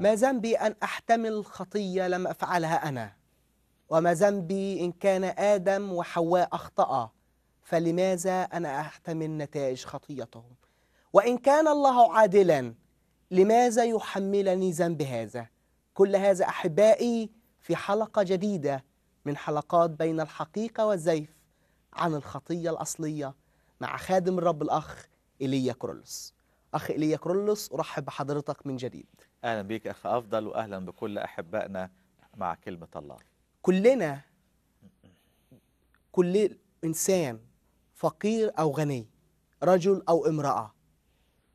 ما ذنبي أن أحتمل خطية لم أفعلها أنا وما ذنبي إن كان آدم وحواء أخطأ فلماذا أنا أحتمل نتائج خطيتهم وإن كان الله عادلا لماذا يحملني ذنب هذا كل هذا أحبائي في حلقة جديدة من حلقات بين الحقيقة والزيف عن الخطية الأصلية مع خادم الرب الأخ إيليا كرولس أخ إيليا كرولس أرحب بحضرتك من جديد أهلا بيك أخ أفضل وأهلا بكل أحبائنا مع كلمة الله كلنا كل إنسان فقير أو غني رجل أو امرأة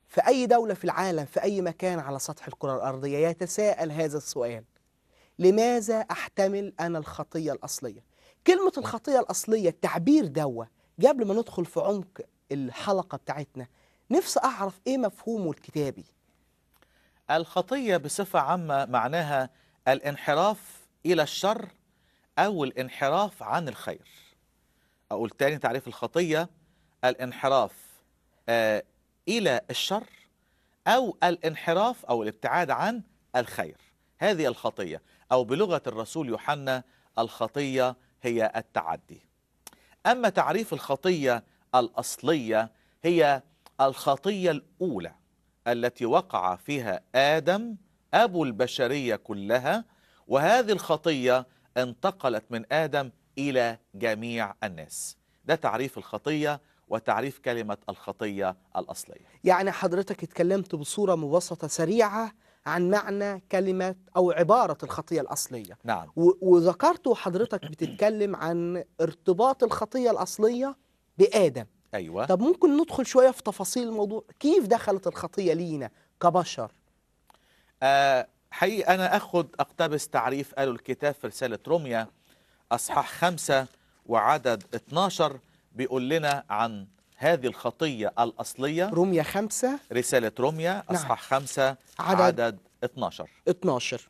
في أي دولة في العالم في أي مكان على سطح الكرة الأرضية يتساءل هذا السؤال لماذا أحتمل أنا الخطية الأصلية؟ كلمة الخطية الأصلية التعبير دوا قبل ما ندخل في عمق الحلقة بتاعتنا نفسي أعرف إيه مفهومه الكتابي الخطية بصفة عامة معناها الانحراف إلى الشر أو الانحراف عن الخير أقول تاني تعريف الخطية الانحراف آه إلى الشر أو الانحراف أو الابتعاد عن الخير هذه الخطية أو بلغة الرسول يوحنا الخطية هي التعدي أما تعريف الخطية الأصلية هي الخطية الأولى التي وقع فيها آدم أبو البشرية كلها وهذه الخطية انتقلت من آدم إلى جميع الناس ده تعريف الخطية وتعريف كلمة الخطية الأصلية يعني حضرتك اتكلمت بصورة مبسطة سريعة عن معنى كلمة أو عبارة الخطية الأصلية نعم وذكرت وحضرتك بتتكلم عن ارتباط الخطية الأصلية بآدم ايوه طب ممكن ندخل شويه في تفاصيل الموضوع كيف دخلت الخطيه لينا كبشر أه حقيقي انا أخذ اقتبس تعريف قاله الكتاب في رساله روميا اصحاح خمسة وعدد 12 بيقول لنا عن هذه الخطيه الاصليه روميا خمسة رساله روميا نعم. اصحاح نعم. خمسة عدد, عدد 12 12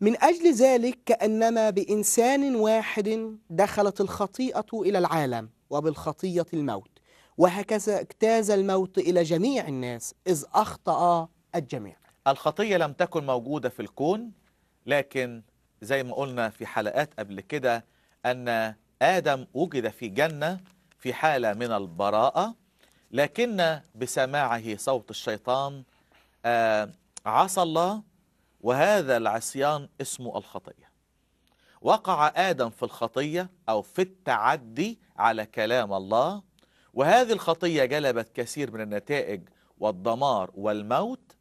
من أجل ذلك كأنما بإنسان واحد دخلت الخطيئة إلى العالم وبالخطية الموت وهكذا اجتاز الموت إلى جميع الناس إذ أخطأ الجميع الخطية لم تكن موجودة في الكون لكن زي ما قلنا في حلقات قبل كده أن آدم وجد في جنة في حالة من البراءة لكن بسماعه صوت الشيطان آه، عصى الله وهذا العصيان اسمه الخطية وقع آدم في الخطية أو في التعدي على كلام الله وهذه الخطية جلبت كثير من النتائج والدمار والموت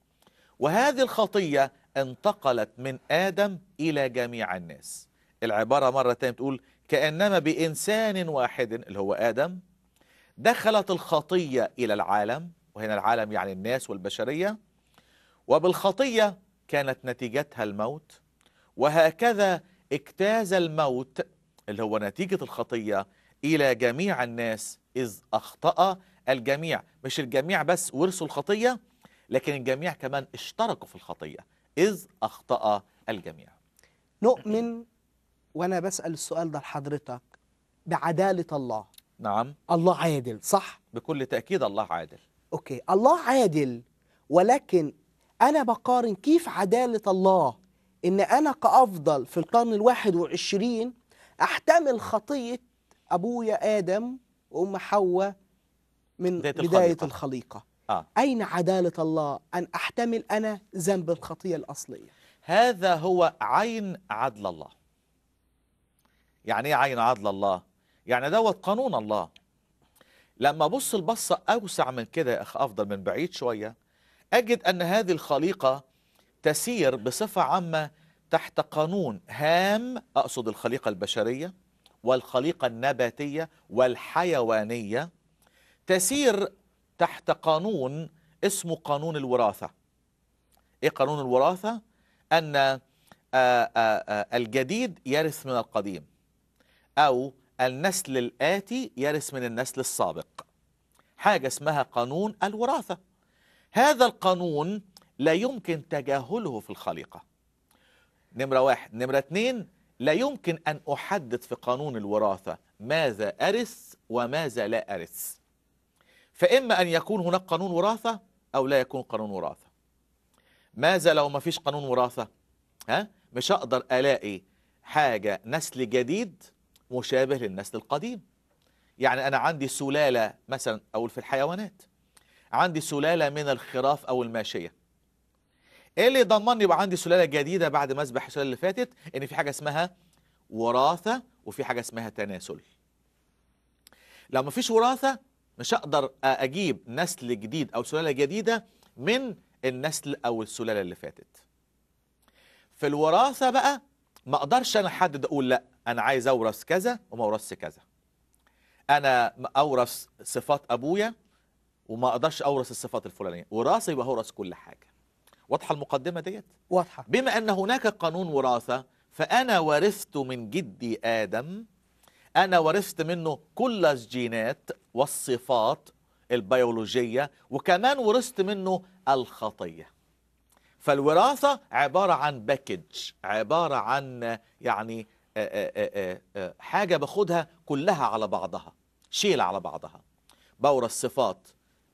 وهذه الخطية انتقلت من آدم إلى جميع الناس العبارة مرة تانية بتقول كأنما بإنسان واحد اللي هو آدم دخلت الخطية إلى العالم وهنا العالم يعني الناس والبشرية وبالخطية كانت نتيجتها الموت وهكذا اجتاز الموت اللي هو نتيجة الخطية إلى جميع الناس إذ أخطأ الجميع مش الجميع بس ورثوا الخطية لكن الجميع كمان اشتركوا في الخطية إذ أخطأ الجميع نؤمن وأنا بسأل السؤال ده لحضرتك بعدالة الله نعم الله عادل صح؟ بكل تأكيد الله عادل أوكي الله عادل ولكن أنا بقارن كيف عدالة الله ان انا كافضل في القرن الواحد وعشرين احتمل خطيه ابويا ادم وام حواء من بدايه, بداية الخليقه, الخليقة. آه. اين عداله الله ان احتمل انا ذنب الخطيه الاصليه هذا هو عين عدل الله يعني ايه عين عدل الله يعني دوت قانون الله لما ابص البصه اوسع من كده يا اخ افضل من بعيد شويه اجد ان هذه الخليقه تسير بصفة عامة تحت قانون هام أقصد الخليقة البشرية والخليقة النباتية والحيوانية تسير تحت قانون اسمه قانون الوراثة إيه قانون الوراثة؟ أن آآ آه، آآ آه، آه، الجديد يرث من القديم أو النسل الآتي يرث من النسل السابق حاجة اسمها قانون الوراثة هذا القانون لا يمكن تجاهله في الخليقة نمرة واحد نمرة اتنين لا يمكن أن أحدد في قانون الوراثة ماذا أرث وماذا لا أرث فإما أن يكون هناك قانون وراثة أو لا يكون قانون وراثة ماذا لو ما فيش قانون وراثة ها؟ مش هقدر ألاقي حاجة نسل جديد مشابه للنسل القديم يعني أنا عندي سلالة مثلا أو في الحيوانات عندي سلالة من الخراف أو الماشية ايه اللي يضمن يبقى عندي سلاله جديده بعد ما اسبح السلاله اللي فاتت ان في حاجه اسمها وراثه وفي حاجه اسمها تناسل لو ما فيش وراثه مش هقدر اجيب نسل جديد او سلاله جديده من النسل او السلاله اللي فاتت في الوراثه بقى ما اقدرش انا احدد اقول لا انا عايز اورث كذا وما اورثش كذا انا اورث صفات ابويا وما اقدرش اورث الصفات الفلانيه وراثه يبقى هورث كل حاجه واضحة المقدمة ديت واضحة بما أن هناك قانون وراثة فأنا ورثت من جدي آدم أنا ورثت منه كل الجينات والصفات البيولوجية وكمان ورثت منه الخطية فالوراثة عبارة عن باكج عبارة عن يعني آه، آه، آه، حاجة باخدها كلها على بعضها شيل على بعضها بورث صفات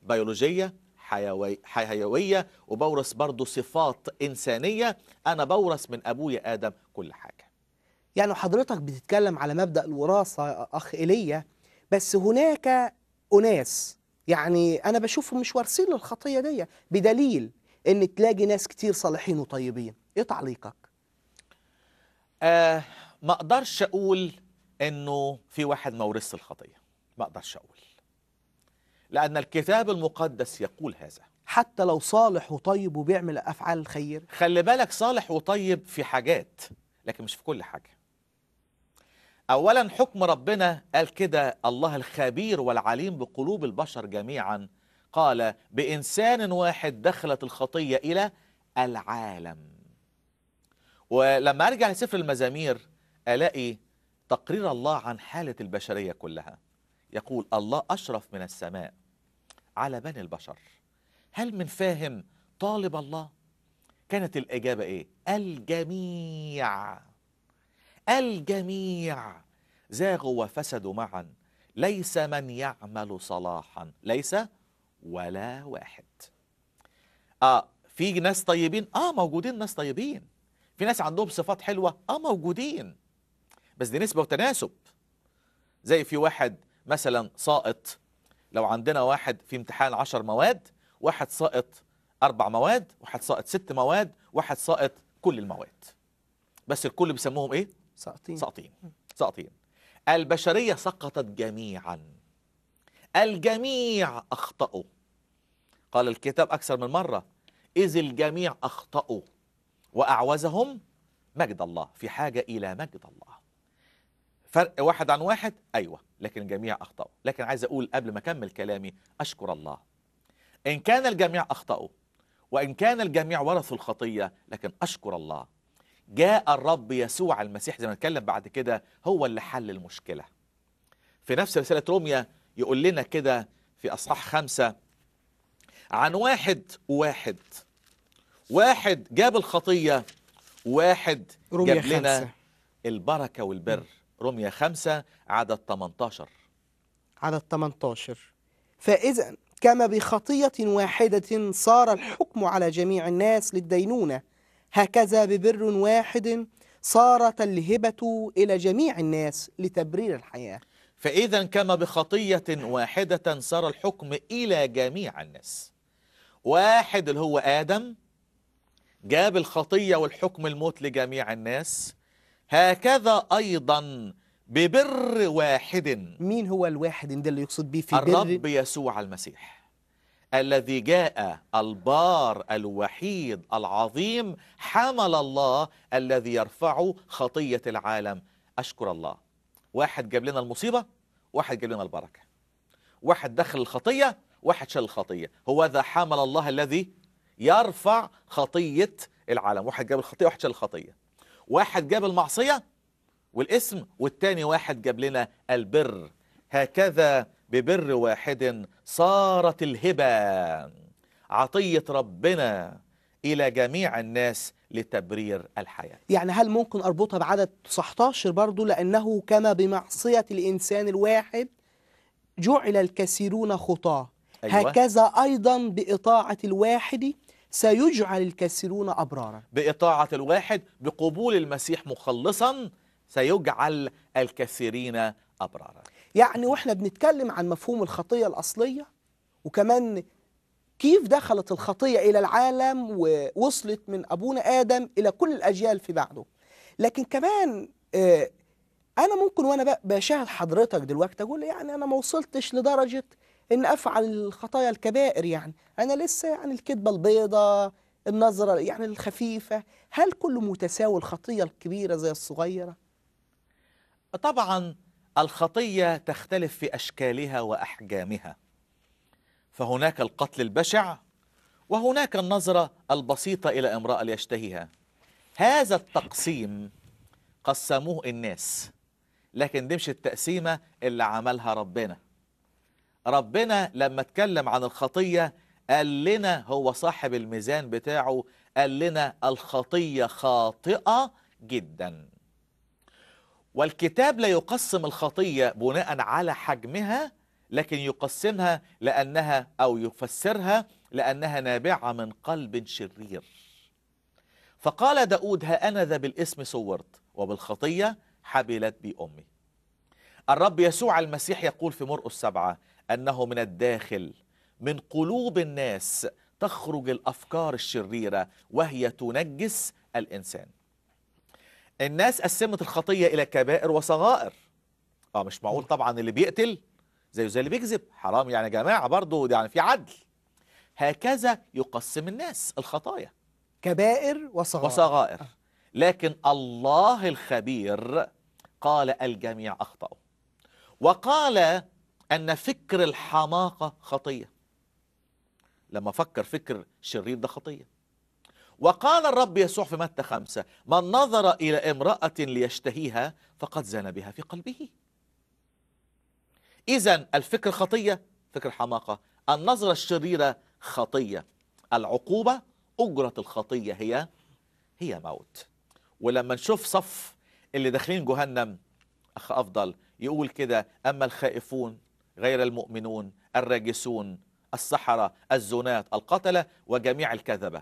بيولوجية حيوي حيوية وبورث برضه صفات إنسانية أنا بورث من أبويا آدم كل حاجة يعني حضرتك بتتكلم على مبدأ الوراثة أخ إيليا بس هناك أناس يعني أنا بشوفهم مش وارثين للخطية دي بدليل إن تلاقي ناس كتير صالحين وطيبين إيه تعليقك؟ آه ما أقدرش أقول إنه في واحد مورث الخطية ما أقدرش أقول لأن الكتاب المقدس يقول هذا حتى لو صالح وطيب وبيعمل أفعال خير خلي بالك صالح وطيب في حاجات لكن مش في كل حاجة أولا حكم ربنا قال كده الله الخبير والعليم بقلوب البشر جميعا قال بإنسان واحد دخلت الخطية إلى العالم ولما أرجع لسفر المزامير ألاقي تقرير الله عن حالة البشرية كلها يقول الله أشرف من السماء على بني البشر هل من فاهم طالب الله كانت الإجابة إيه الجميع الجميع زاغوا وفسدوا معا ليس من يعمل صلاحا ليس ولا واحد آه في ناس طيبين آه موجودين ناس طيبين في ناس عندهم صفات حلوة آه موجودين بس دي نسبة وتناسب زي في واحد مثلا ساقط لو عندنا واحد في امتحان 10 مواد واحد ساقط أربع مواد واحد ساقط ست مواد واحد ساقط كل المواد بس الكل بيسموهم إيه؟ ساقطين ساقطين ساقطين البشرية سقطت جميعا الجميع أخطأوا قال الكتاب أكثر من مرة إذ الجميع أخطأوا وأعوزهم مجد الله في حاجة إلى مجد الله فرق واحد عن واحد أيوة لكن الجميع أخطأوا لكن عايز أقول قبل ما أكمل كلامي أشكر الله إن كان الجميع أخطأوا وإن كان الجميع ورثوا الخطية لكن أشكر الله جاء الرب يسوع المسيح زي ما نتكلم بعد كده هو اللي حل المشكلة في نفس رسالة روميا يقول لنا كده في أصحاح خمسة عن واحد واحد واحد جاب الخطية واحد جاب لنا خمسة. البركة والبر م. رمية 5 عدد 18 عدد 18 فإذا كما بخطية واحدة صار الحكم على جميع الناس للدينونة هكذا ببر واحد صارت الهبة إلى جميع الناس لتبرير الحياة فإذا كما بخطية واحدة صار الحكم إلى جميع الناس واحد اللي هو آدم جاب الخطية والحكم الموت لجميع الناس هكذا أيضا ببر واحد مين هو الواحد ده اللي يقصد به في الرب بر؟ يسوع المسيح الذي جاء البار الوحيد العظيم حمل الله الذي يرفع خطية العالم أشكر الله واحد جاب لنا المصيبة واحد جاب لنا البركة واحد دخل الخطية واحد شال الخطية هو ذا حمل الله الذي يرفع خطية العالم واحد جاب الخطية واحد شال الخطية واحد جاب المعصية والاسم والتاني واحد جاب لنا البر هكذا ببر واحد صارت الهبة عطية ربنا إلى جميع الناس لتبرير الحياة يعني هل ممكن أربطها بعدد 19 برضو لأنه كما بمعصية الإنسان الواحد جعل الكثيرون خطاه أيوة. هكذا أيضا بإطاعة الواحد سيجعل الكثيرون أبرارا بإطاعة الواحد بقبول المسيح مخلصا سيجعل الكثيرين أبرارا يعني وإحنا بنتكلم عن مفهوم الخطية الأصلية وكمان كيف دخلت الخطية إلى العالم ووصلت من أبونا آدم إلى كل الأجيال في بعده لكن كمان آه، أنا ممكن وأنا بشاهد حضرتك دلوقتي أقول يعني أنا ما وصلتش لدرجة ان افعل الخطايا الكبائر يعني انا لسه يعني الكذبه البيضاء النظره يعني الخفيفه هل كل متساوي الخطيه الكبيره زي الصغيره طبعا الخطيه تختلف في اشكالها واحجامها فهناك القتل البشع وهناك النظره البسيطه الى امراه ليشتهيها هذا التقسيم قسموه الناس لكن دي مش التقسيمه اللي عملها ربنا ربنا لما اتكلم عن الخطية قال لنا هو صاحب الميزان بتاعه قال لنا الخطية خاطئة جدا والكتاب لا يقسم الخطية بناء على حجمها لكن يقسمها لأنها أو يفسرها لأنها نابعة من قلب شرير فقال داود ها أنا ذا بالاسم صورت وبالخطية حبلت بي أمي الرب يسوع المسيح يقول في مرقس السبعة أنه من الداخل من قلوب الناس تخرج الأفكار الشريرة وهي تنجس الإنسان الناس قسمت الخطية إلى كبائر وصغائر اه مش معقول طبعا اللي بيقتل زيه زي اللي بيكذب حرام يعني يا جماعة برضه يعني في عدل هكذا يقسم الناس الخطايا كبائر وصغائر, وصغائر. لكن الله الخبير قال الجميع أخطأوا وقال أن فكر الحماقة خطية لما فكر فكر شرير ده خطية وقال الرب يسوع في متى خمسة من نظر إلى امرأة ليشتهيها فقد زنى بها في قلبه إذا الفكر خطية فكر حماقة النظرة الشريرة خطية العقوبة أجرة الخطية هي هي موت ولما نشوف صف اللي داخلين جهنم أخ أفضل يقول كده أما الخائفون غير المؤمنون الراجسون السحرة الزنات القتلة وجميع الكذبة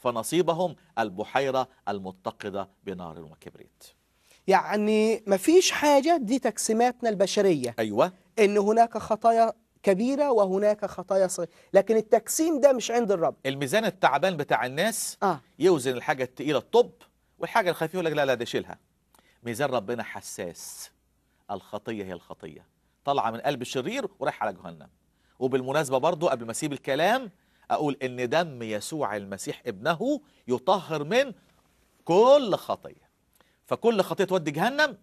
فنصيبهم البحيرة المتقدة بنار وكبريت يعني ما فيش حاجة دي تقسيماتنا البشرية أيوة إن هناك خطايا كبيرة وهناك خطايا صغيرة لكن التقسيم ده مش عند الرب الميزان التعبان بتاع الناس آه. يوزن الحاجة التقيلة الطب والحاجة الخفيفة يقول لك لا لا ده شيلها ميزان ربنا حساس الخطية هي الخطية طالعه من قلب الشرير ورايح على جهنم وبالمناسبه برضو قبل ما اسيب الكلام اقول ان دم يسوع المسيح ابنه يطهر من كل خطيه فكل خطيه تودي جهنم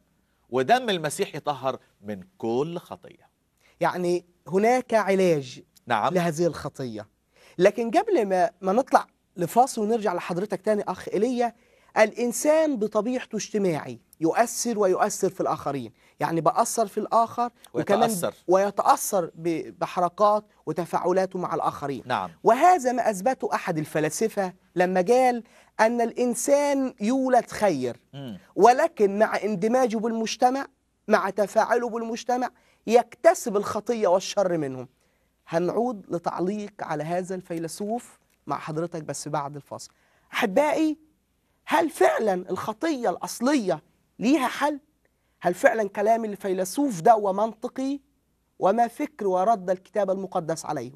ودم المسيح يطهر من كل خطيه يعني هناك علاج نعم لهذه الخطيه لكن قبل ما ما نطلع لفاصل ونرجع لحضرتك تاني اخ ايليا الإنسان بطبيعته اجتماعي يؤثر ويؤثر في الآخرين يعني بأثر في الآخر ويتأثر. ويتأثر بحركات وتفاعلاته مع الآخرين نعم. وهذا ما أثبته أحد الفلاسفة لما قال أن الإنسان يولد خير ولكن مع اندماجه بالمجتمع مع تفاعله بالمجتمع يكتسب الخطية والشر منهم هنعود لتعليق على هذا الفيلسوف مع حضرتك بس بعد الفاصل أحبائي هل فعلا الخطية الأصلية ليها حل؟ هل فعلا كلام الفيلسوف ده ومنطقي وما فكر ورد الكتاب المقدس عليه؟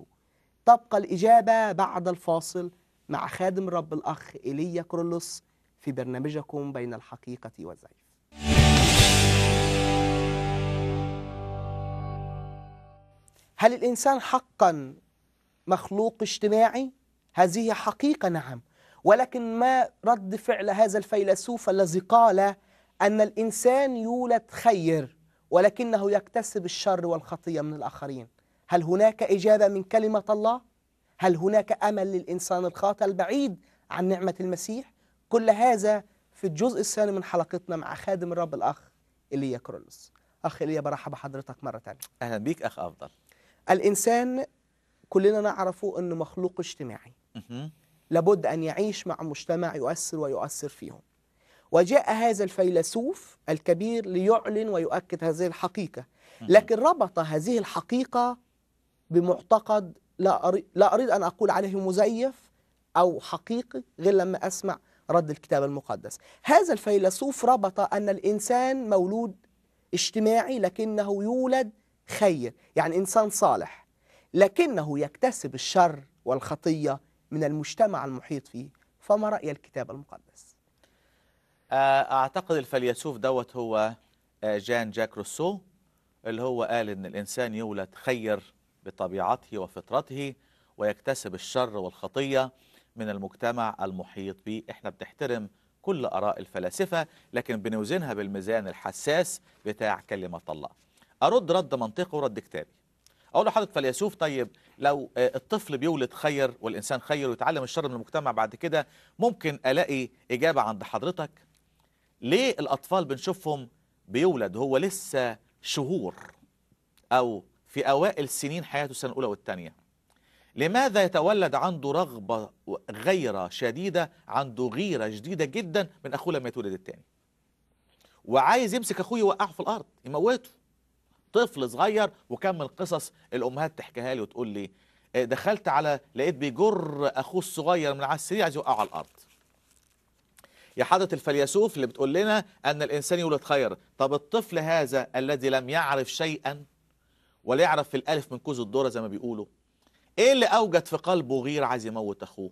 تبقى الإجابة بعد الفاصل مع خادم رب الأخ إيليا كرولوس في برنامجكم بين الحقيقة والزيف هل الإنسان حقا مخلوق اجتماعي؟ هذه حقيقة نعم ولكن ما رد فعل هذا الفيلسوف الذي قال أن الإنسان يولد خير ولكنه يكتسب الشر والخطية من الآخرين هل هناك إجابة من كلمة الله؟ هل هناك أمل للإنسان الخاطئ البعيد عن نعمة المسيح؟ كل هذا في الجزء الثاني من حلقتنا مع خادم الرب الأخ إيليا كرولس أخ إيليا برحب بحضرتك مرة تانية أهلا بيك أخ أفضل الإنسان كلنا نعرفه أنه مخلوق اجتماعي لابد أن يعيش مع مجتمع يؤثر ويؤثر فيهم وجاء هذا الفيلسوف الكبير ليعلن ويؤكد هذه الحقيقة لكن ربط هذه الحقيقة بمعتقد لا أريد, لا أريد أن أقول عليه مزيف أو حقيقي غير لما أسمع رد الكتاب المقدس هذا الفيلسوف ربط أن الإنسان مولود اجتماعي لكنه يولد خير يعني إنسان صالح لكنه يكتسب الشر والخطية من المجتمع المحيط فيه فما رأي الكتاب المقدس آه، أعتقد الفيلسوف دوت هو آه، جان جاك روسو اللي هو قال إن الإنسان يولد خير بطبيعته وفطرته ويكتسب الشر والخطية من المجتمع المحيط به احنا بنحترم كل آراء الفلاسفة لكن بنوزنها بالميزان الحساس بتاع كلمة الله أرد رد منطقي ورد كتابي اقول لحضرتك فيلسوف طيب لو آه، الطفل بيولد خير والانسان خير ويتعلم الشر من المجتمع بعد كده ممكن الاقي اجابه عند حضرتك ليه الاطفال بنشوفهم بيولد هو لسه شهور او في اوائل سنين حياته السنه الاولى والثانيه لماذا يتولد عنده رغبه غيره شديده عنده غيره شديده جدا من اخوه لما يتولد الثاني وعايز يمسك اخوه يوقعه في الارض يموته طفل صغير وكان من القصص الامهات تحكيها لي وتقول لي آه، دخلت على لقيت بيجر اخوه الصغير من على السرير عايز يوقعه على الارض يا حضرة الفيلسوف اللي بتقول لنا أن الإنسان يولد خير طب الطفل هذا الذي لم يعرف شيئا ولا يعرف في الألف من كوز الدورة زي ما بيقولوا إيه اللي أوجد في قلبه غير عايز يموت أخوه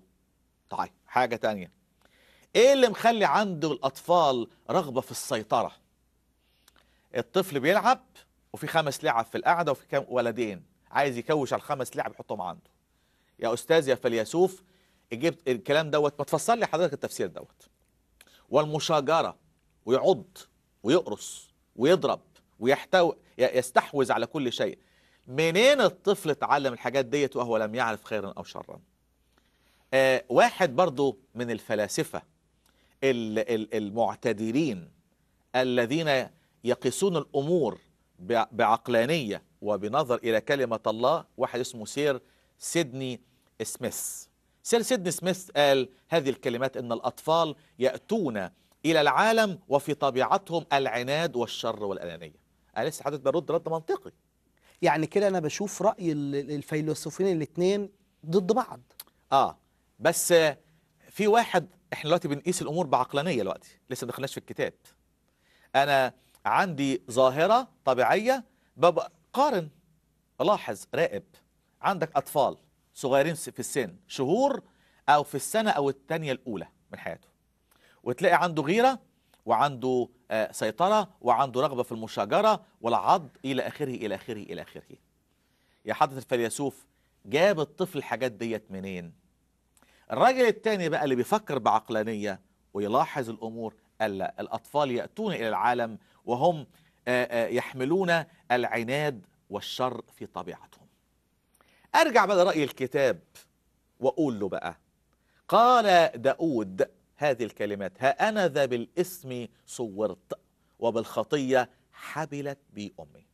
طيب حاجة تانية إيه اللي مخلي عنده الأطفال رغبة في السيطرة الطفل بيلعب وفي خمس لعب في القعده وفي كام ولدين عايز يكوش على الخمس لعب يحطهم عنده يا استاذ يا فيلسوف جبت الكلام دوت ما تفسر لي حضرتك التفسير دوت والمشاجره ويعض ويقرص ويضرب ويحتوي يستحوذ على كل شيء منين الطفل اتعلم الحاجات ديت وهو لم يعرف خيرا او شرا آه واحد برضو من الفلاسفه المعتدلين الذين يقيسون الامور بعقلانية وبنظر إلى كلمة الله واحد اسمه سير سيدني سميث سير سيدني سميث قال هذه الكلمات إن الأطفال يأتون إلى العالم وفي طبيعتهم العناد والشر والأنانية أليس حضرتك برد رد منطقي يعني كده أنا بشوف رأي الفيلسوفين الاثنين ضد بعض آه بس في واحد احنا دلوقتي بنقيس الامور بعقلانيه دلوقتي لسه ما دخلناش في الكتاب انا عندي ظاهرة طبيعية ببقى قارن لاحظ راقب عندك أطفال صغيرين في السن شهور أو في السنة أو الثانية الأولى من حياته وتلاقي عنده غيرة وعنده آه، سيطرة وعنده رغبة في المشاجرة والعض إلى آخره إلى آخره إلى آخره يا حضرة الفيلسوف جاب الطفل الحاجات ديت منين الراجل الثاني بقى اللي بيفكر بعقلانية ويلاحظ الأمور قال لا الأطفال يأتون إلى العالم وهم يحملون العناد والشر في طبيعتهم أرجع بقى لرأي الكتاب وأقول له بقى قال داود هذه الكلمات ها أنا ذا بالإسم صورت وبالخطية حبلت بي أمي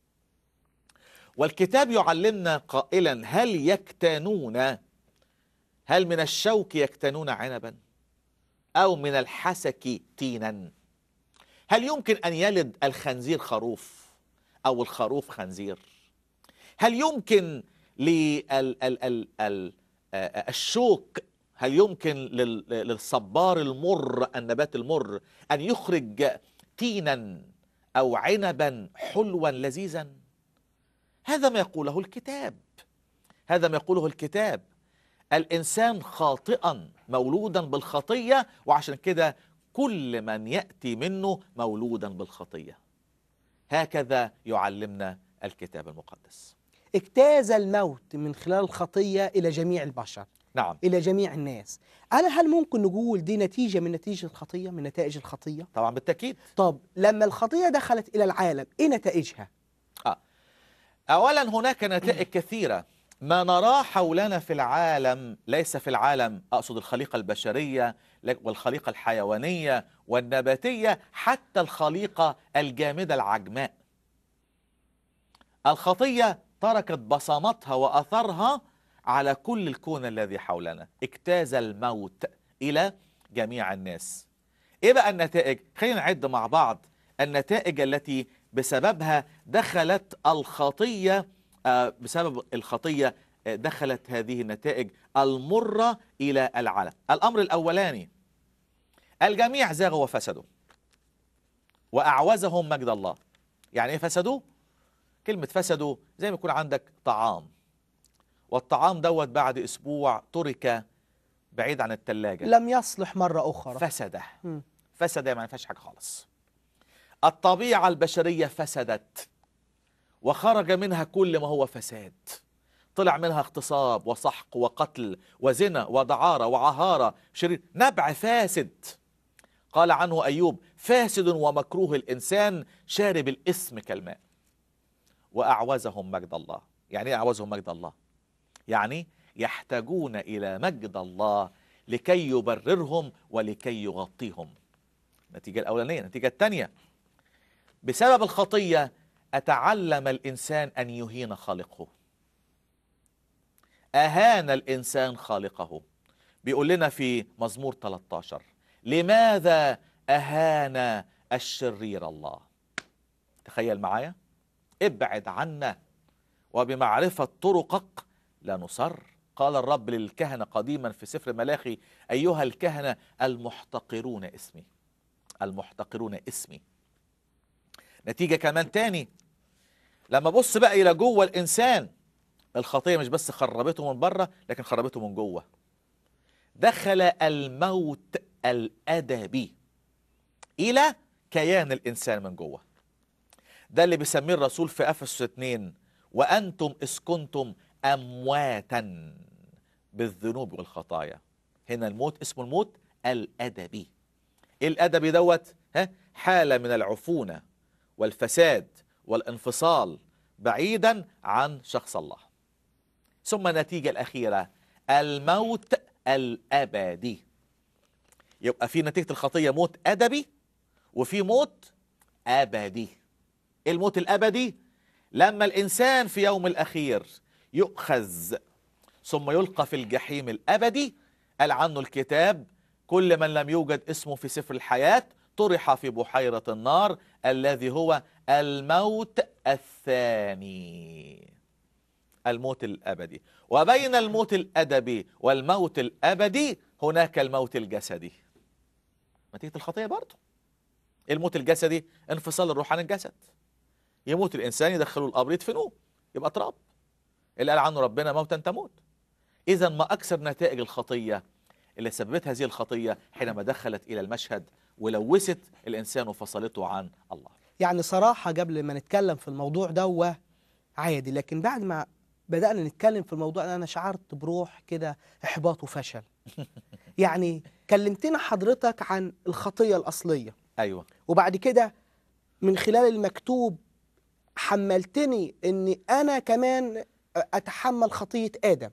والكتاب يعلمنا قائلا هل يكتانون هل من الشوك يكتنون عنبا أو من الحسك تينا هل يمكن أن يلد الخنزير خروف أو الخروف خنزير هل يمكن للشوك آه، هل يمكن للصبار المر النبات المر أن يخرج تينا أو عنبا حلوا لذيذا هذا ما يقوله الكتاب هذا ما يقوله الكتاب الإنسان خاطئا مولودا بالخطية وعشان كده كل من يأتي منه مولودا بالخطية هكذا يعلمنا الكتاب المقدس اجتاز الموت من خلال الخطية إلى جميع البشر نعم إلى جميع الناس أنا هل ممكن نقول دي نتيجة من نتيجة الخطية من نتائج الخطية؟ طبعا بالتأكيد طب لما الخطية دخلت إلى العالم إيه نتائجها؟ آه. أولا هناك نتائج كثيرة ما نراه حولنا في العالم ليس في العالم أقصد الخليقة البشرية والخليقة الحيوانية والنباتية حتى الخليقة الجامدة العجماء الخطية تركت بصمتها وأثرها على كل الكون الذي حولنا اجتاز الموت إلى جميع الناس إيه بقى النتائج؟ خلينا نعد مع بعض النتائج التي بسببها دخلت الخطية آه، بسبب الخطية آه، دخلت هذه النتائج المرة إلى العالم الأمر الأولاني الجميع زاغوا وفسدوا وأعوزهم مجد الله يعني إيه فسدوا؟ كلمة فسدوا زي ما يكون عندك طعام والطعام دوت بعد أسبوع ترك بعيد عن التلاجة لم يصلح مرة أخرى فسده فسد يعني ما فيهاش حاجة خالص الطبيعة البشرية فسدت وخرج منها كل ما هو فساد طلع منها اغتصاب وسحق وقتل وزنا ودعارة وعهارة شرير نبع فاسد قال عنه أيوب فاسد ومكروه الإنسان شارب الإثم كالماء وأعوزهم مجد الله يعني إيه أعوزهم مجد الله يعني يحتاجون إلى مجد الله لكي يبررهم ولكي يغطيهم النتيجة الأولانية النتيجة الثانية بسبب الخطية أتعلم الإنسان أن يهين خالقه أهان الإنسان خالقه بيقول لنا في مزمور 13 لماذا أهان الشرير الله تخيل معايا ابعد عنا وبمعرفة طرقك لا نصر قال الرب للكهنة قديما في سفر ملاخي أيها الكهنة المحتقرون اسمي المحتقرون اسمي نتيجة كمان تاني لما بص بقى الى جوه الانسان الخطيه مش بس خربته من بره لكن خربته من جوه دخل الموت الادبي الى كيان الانسان من جوه ده اللي بيسميه الرسول في افسس 2 وانتم اسكنتم امواتا بالذنوب والخطايا هنا الموت اسمه الموت الادبي إيه الادبي دوت ها حاله من العفونه والفساد والانفصال بعيدا عن شخص الله ثم النتيجة الأخيرة الموت الأبدي يبقى في نتيجة الخطية موت أدبي وفي موت أبدي الموت الأبدي لما الإنسان في يوم الأخير يؤخذ ثم يلقى في الجحيم الأبدي قال عنه الكتاب كل من لم يوجد اسمه في سفر الحياة طرح في بحيرة النار الذي هو الموت الثاني الموت الأبدي وبين الموت الأدبي والموت الأبدي هناك الموت الجسدي نتيجة الخطية برضه الموت الجسدي انفصال الروح عن الجسد يموت الإنسان يدخله القبر يدفنوه يبقى تراب اللي قال عنه ربنا موتا تموت إذا ما أكثر نتائج الخطية اللي سببت هذه الخطية حينما دخلت إلى المشهد ولوثت الإنسان وفصلته عن الله يعني صراحة قبل ما نتكلم في الموضوع ده عادي لكن بعد ما بدأنا نتكلم في الموضوع أنا شعرت بروح كده إحباط وفشل يعني كلمتنا حضرتك عن الخطية الأصلية أيوة وبعد كده من خلال المكتوب حملتني أني أنا كمان أتحمل خطية آدم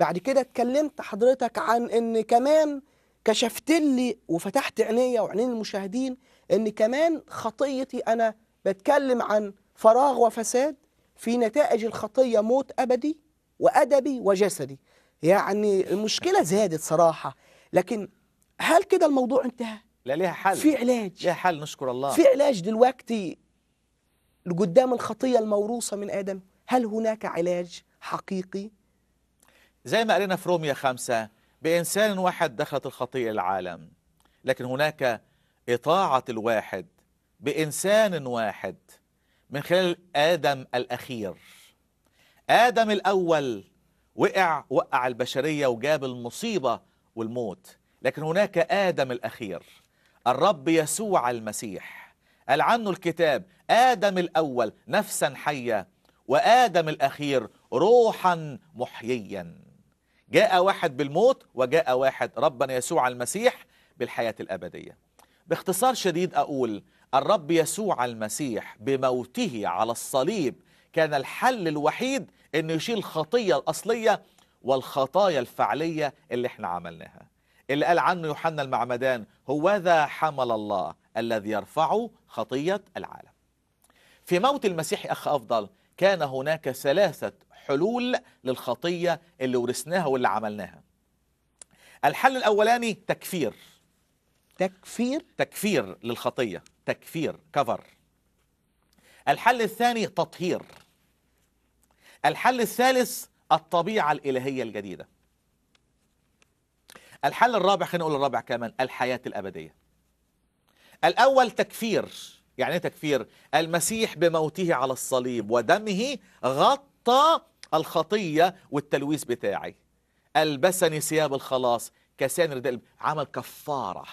بعد كده اتكلمت حضرتك عن أن كمان كشفت لي وفتحت عينيا وعينين المشاهدين ان كمان خطيتي انا بتكلم عن فراغ وفساد في نتائج الخطيه موت ابدي وادبي وجسدي يعني المشكله زادت صراحه لكن هل كده الموضوع انتهى لا ليها حل في علاج ليها حل نشكر الله في علاج دلوقتي لقدام الخطيه الموروثه من ادم هل هناك علاج حقيقي زي ما قالنا في روميا خمسة بإنسان واحد دخلت الخطيه العالم لكن هناك إطاعة الواحد بإنسان واحد من خلال آدم الأخير آدم الأول وقع وقع البشرية وجاب المصيبة والموت لكن هناك آدم الأخير الرب يسوع المسيح قال عنه الكتاب آدم الأول نفسا حية وآدم الأخير روحا محييا جاء واحد بالموت وجاء واحد ربنا يسوع المسيح بالحياة الأبدية باختصار شديد أقول الرب يسوع المسيح بموته على الصليب كان الحل الوحيد انه يشيل الخطية الأصلية والخطايا الفعلية اللي احنا عملناها اللي قال عنه يوحنا المعمدان هو ذا حمل الله الذي يرفع خطية العالم في موت المسيح أخ أفضل كان هناك ثلاثة حلول للخطية اللي ورثناها واللي عملناها الحل الأولاني تكفير تكفير تكفير للخطية تكفير كفر الحل الثاني تطهير الحل الثالث الطبيعة الإلهية الجديدة الحل الرابع خلينا نقول الرابع كمان الحياة الأبدية الأول تكفير يعني إيه تكفير المسيح بموته على الصليب ودمه غطى الخطية والتلويث بتاعي ألبسني ثياب الخلاص كسان رداء عمل كفارة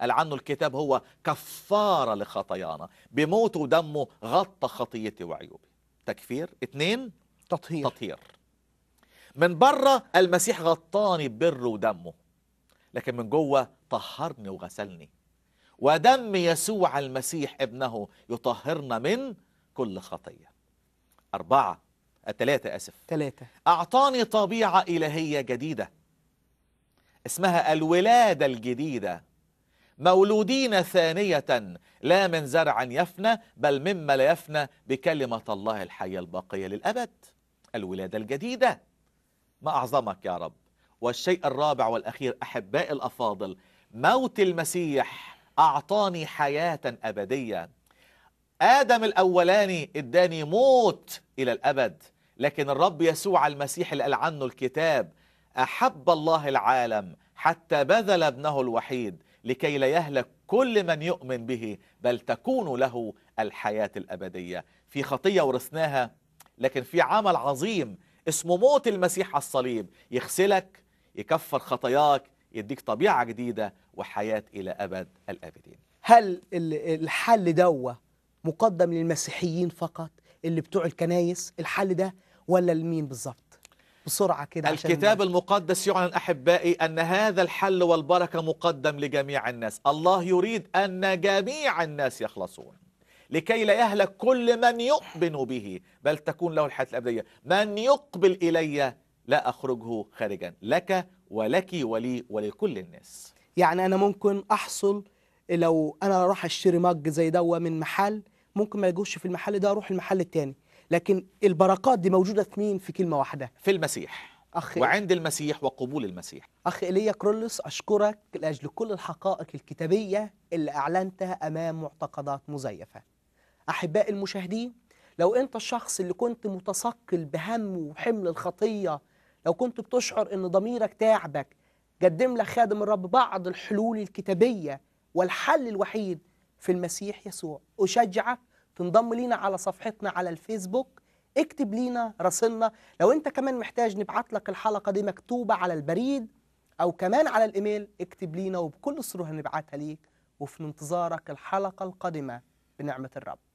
قال عنه الكتاب هو كفارة لخطايانا بموته ودمه غطى خطيتي وعيوبي تكفير اثنين تطهير تطهير من بره المسيح غطاني بر ودمه لكن من جوه طهرني وغسلني ودم يسوع المسيح ابنه يطهرنا من كل خطية أربعة ثلاثة أسف ثلاثة أعطاني طبيعة إلهية جديدة اسمها الولادة الجديدة مولودين ثانية لا من زرع يفنى بل مما لا يفنى بكلمة الله الحية الباقية للأبد الولادة الجديدة ما أعظمك يا رب والشيء الرابع والأخير أحباء الأفاضل موت المسيح أعطاني حياة أبدية آدم الأولاني إداني موت إلى الأبد لكن الرب يسوع المسيح اللي قال عنه الكتاب أحب الله العالم حتى بذل ابنه الوحيد لكي لا يهلك كل من يؤمن به بل تكون له الحياة الأبدية في خطية ورثناها لكن في عمل عظيم اسمه موت المسيح على الصليب يغسلك يكفر خطاياك يديك طبيعة جديدة وحياة إلى أبد الآبدين هل الحل دوة مقدم للمسيحيين فقط اللي بتوع الكنايس الحل ده ولا لمين بالظبط بسرعة كده الكتاب المقدس يعلن أحبائي أن هذا الحل والبركة مقدم لجميع الناس الله يريد أن جميع الناس يخلصون لكي لا يهلك كل من يؤمن به بل تكون له الحياة الأبدية من يقبل إلي لا أخرجه خارجا لك ولك ولي ولكل الناس يعني أنا ممكن أحصل لو أنا راح أشتري مج زي دوا من محل ممكن ما يجوش في المحل ده أروح المحل التاني لكن البركات دي موجوده في مين في كلمه واحده في المسيح أخ وعند المسيح وقبول المسيح أخ إيليا كرولس أشكرك لأجل كل الحقائق الكتابية اللي أعلنتها أمام معتقدات مزيفة أحباء المشاهدين لو أنت الشخص اللي كنت متثقل بهم وحمل الخطية لو كنت بتشعر أن ضميرك تعبك قدم لك خادم الرب بعض الحلول الكتابية والحل الوحيد في المسيح يسوع أشجعك تنضم لينا على صفحتنا على الفيسبوك اكتب لينا راسلنا لو انت كمان محتاج نبعت لك الحلقة دي مكتوبة على البريد او كمان على الايميل اكتب لينا وبكل سرور هنبعتها ليك وفي انتظارك الحلقة القادمة بنعمة الرب